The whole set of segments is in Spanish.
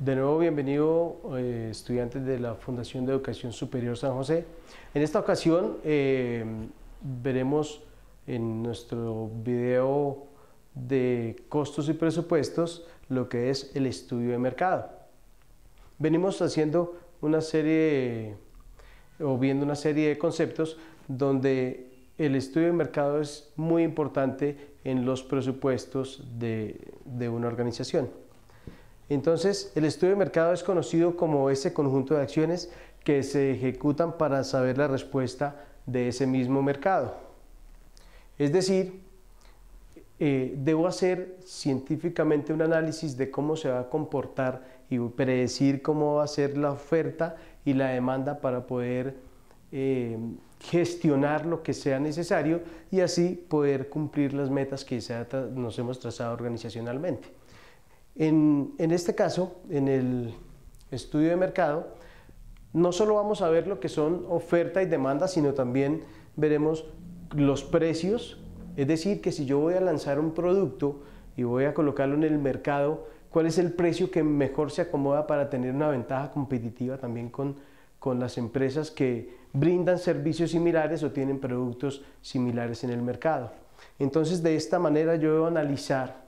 De nuevo, bienvenido eh, estudiantes de la Fundación de Educación Superior San José. En esta ocasión eh, veremos en nuestro video de costos y presupuestos lo que es el estudio de mercado. Venimos haciendo una serie o viendo una serie de conceptos donde el estudio de mercado es muy importante en los presupuestos de una organización. Entonces, el estudio de mercado es conocido como ese conjunto de acciones que se ejecutan para saber la respuesta de ese mismo mercado. Es decir, eh, debo hacer científicamente un análisis de cómo se va a comportar y predecir cómo va a ser la oferta y la demanda para poder eh, gestionar lo que sea necesario y así poder cumplir las metas que nos hemos trazado organizacionalmente. En, este caso, en el estudio de mercado, no solo vamos a ver lo que son oferta y demanda, sino también veremos los precios, es decir, que si yo voy a lanzar un producto y voy a colocarlo en el mercado, cuál es el precio que mejor se acomoda para tener una ventaja competitiva también con, con las empresas que brindan servicios similares o tienen productos similares en el mercado. Entonces, de esta manera yo debo analizar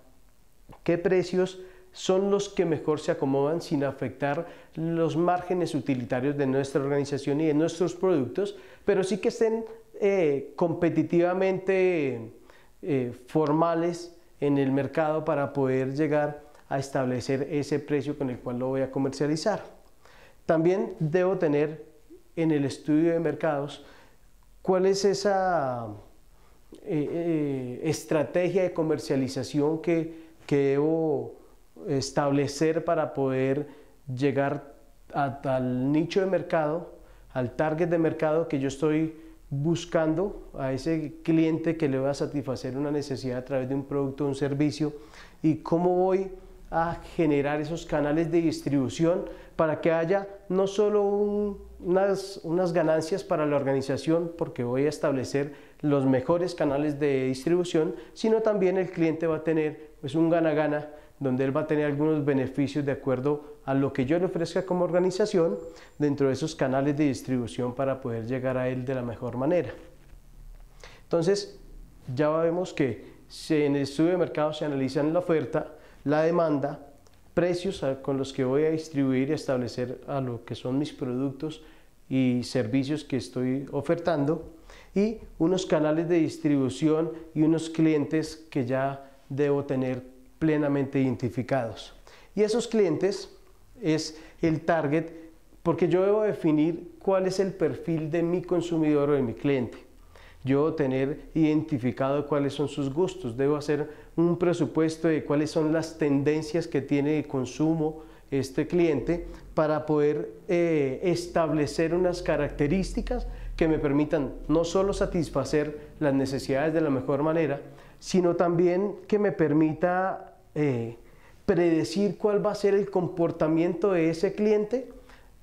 qué precios son los que mejor se acomodan sin afectar los márgenes utilitarios de nuestra organización y de nuestros productos, pero sí que estén eh, competitivamente eh, formales en el mercado para poder llegar a establecer ese precio con el cual lo voy a comercializar. También debo tener en el estudio de mercados cuál es esa eh, estrategia de comercialización que, que debo establecer para poder llegar a, al nicho de mercado, al target de mercado que yo estoy buscando a ese cliente que le va a satisfacer una necesidad a través de un producto o un servicio y cómo voy a generar esos canales de distribución para que haya no solo unas, unas ganancias para la organización, porque voy a establecer los mejores canales de distribución, sino también el cliente va a tener pues, un gana-gana donde él va a tener algunos beneficios de acuerdo a lo que yo le ofrezca como organización dentro de esos canales de distribución para poder llegar a él de la mejor manera. Entonces, ya vemos que en el estudio de mercado se analizan la oferta, la demanda, precios con los que voy a distribuir y establecer a lo que son mis productos y servicios que estoy ofertando y unos canales de distribución y unos clientes que ya debo tener plenamente identificados. Y esos clientes es el target porque yo debo definir cuál es el perfil de mi consumidor o de mi cliente. Yo debo tener identificado cuáles son sus gustos, debo hacer un presupuesto de cuáles son las tendencias que tiene de consumo este cliente para poder eh, establecer unas características que me permitan no solo satisfacer las necesidades de la mejor manera, sino también que me permita eh, predecir cuál va a ser el comportamiento de ese cliente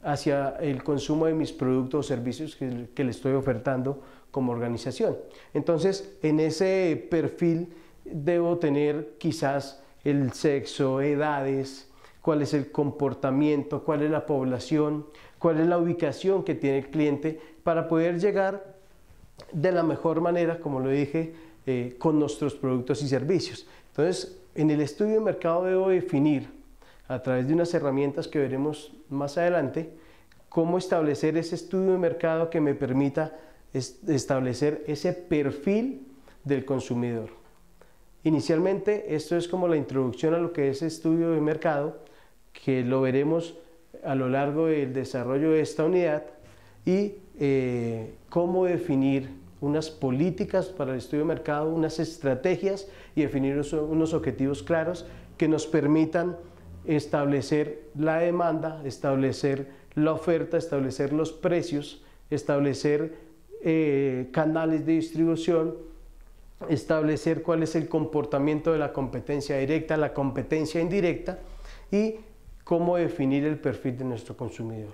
hacia el consumo de mis productos o servicios que, le estoy ofertando como organización. Entonces, en ese perfil debo tener quizás el sexo, edades, cuál es el comportamiento, cuál es la población, cuál es la ubicación que tiene el cliente para poder llegar de la mejor manera, como lo dije, eh, con nuestros productos y servicios. Entonces, en el estudio de mercado debo definir, a través de unas herramientas que veremos más adelante, cómo establecer ese estudio de mercado que me permita establecer ese perfil del consumidor. Inicialmente, esto es como la introducción a lo que es estudio de mercado, que lo veremos a lo largo del desarrollo de esta unidad, y eh, cómo definir unas políticas para el estudio de mercado, unas estrategias y definir unos objetivos claros que nos permitan establecer la demanda, establecer la oferta, establecer los precios, establecer eh, canales de distribución, establecer cuál es el comportamiento de la competencia directa, la competencia indirecta y cómo definir el perfil de nuestro consumidor.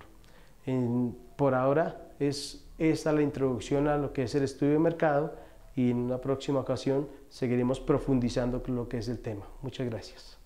por ahora es esta la introducción a lo que es el estudio de mercado y en una próxima ocasión seguiremos profundizando lo que es el tema. Muchas gracias.